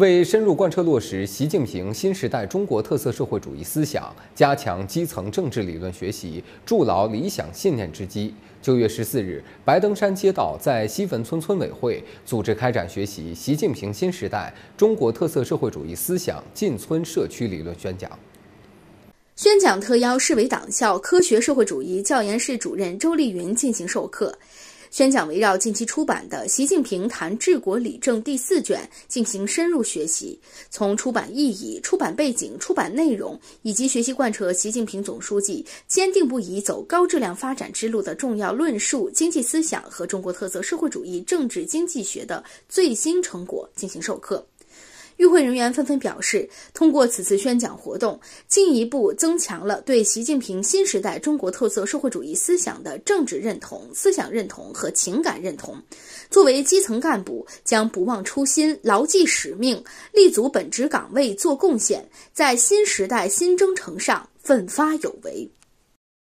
为深入贯彻落实习近平新时代中国特色社会主义思想，加强基层政治理论学习，筑牢理想信念之基。九月十四日，白登山街道在西坟村村委会组织开展学习习近平新时代中国特色社会主义思想进村社区理论宣讲。宣讲特邀市委党校科学社会主义教研室主任周丽云进行授课。宣讲围绕近期出版的《习近平谈治国理政》第四卷进行深入学习，从出版意义、出版背景、出版内容，以及学习贯彻习近平总书记坚定不移走高质量发展之路的重要论述、经济思想和中国特色社会主义政治经济学的最新成果进行授课。与会人员纷纷表示，通过此次宣讲活动，进一步增强了对习近平新时代中国特色社会主义思想的政治认同、思想认同和情感认同。作为基层干部，将不忘初心、牢记使命，立足本职岗位做贡献，在新时代新征程上奋发有为。